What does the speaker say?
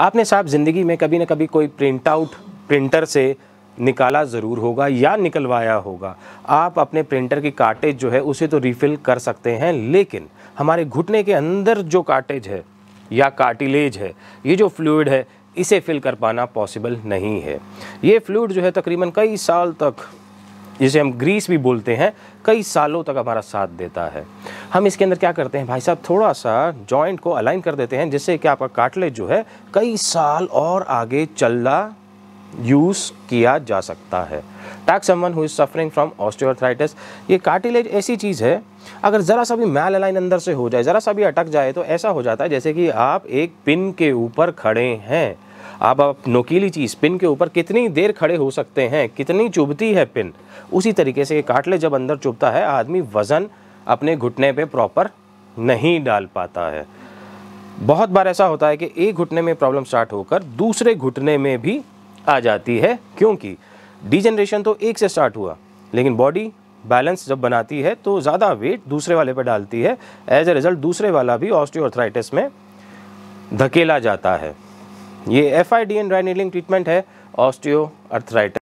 आपने साहब ज़िंदगी में कभी ना कभी कोई प्रिंट आउट प्रिंटर से निकाला ज़रूर होगा या निकलवाया होगा आप अपने प्रिंटर की काटेज जो है उसे तो रिफ़िल कर सकते हैं लेकिन हमारे घुटने के अंदर जो काटेज है या कार्टिलेज है ये जो फ्लूड है इसे फिल कर पाना पॉसिबल नहीं है ये फ्लूड जो है तकरीबन कई साल तक जिसे हम ग्रीस भी बोलते हैं कई सालों तक हमारा साथ देता है हम इसके अंदर क्या करते हैं भाई साहब थोड़ा सा जॉइंट को अलाइन कर देते हैं जिससे कि आपका काटलेज जो है कई साल और आगे चलना यूज़ किया जा सकता है takes someone who is suffering from osteoarthritis ये कार्टिलेज ऐसी चीज़ है अगर ज़रा सा भी मैल अलाइन अंदर से हो जाए ज़रा सा भी अटक जाए तो ऐसा हो जाता है जैसे कि आप एक पिन के ऊपर खड़े हैं आप आप नोकीली चीज़ पिन के ऊपर कितनी देर खड़े हो सकते हैं कितनी चुभती है पिन उसी तरीके से ये काटले जब अंदर चुभता है आदमी वज़न अपने घुटने पे प्रॉपर नहीं डाल पाता है बहुत बार ऐसा होता है कि एक घुटने में प्रॉब्लम स्टार्ट होकर दूसरे घुटने में भी आ जाती है क्योंकि डिजेनरेशन तो एक से स्टार्ट हुआ लेकिन बॉडी बैलेंस जब बनाती है तो ज़्यादा वेट दूसरे वाले पर डालती है एज ए रिज़ल्ट दूसरे वाला भी ऑस्टियोथराइटिस में धकेला जाता है ये F I D N dry treatment है ऑस्टियो अर्थराइटिस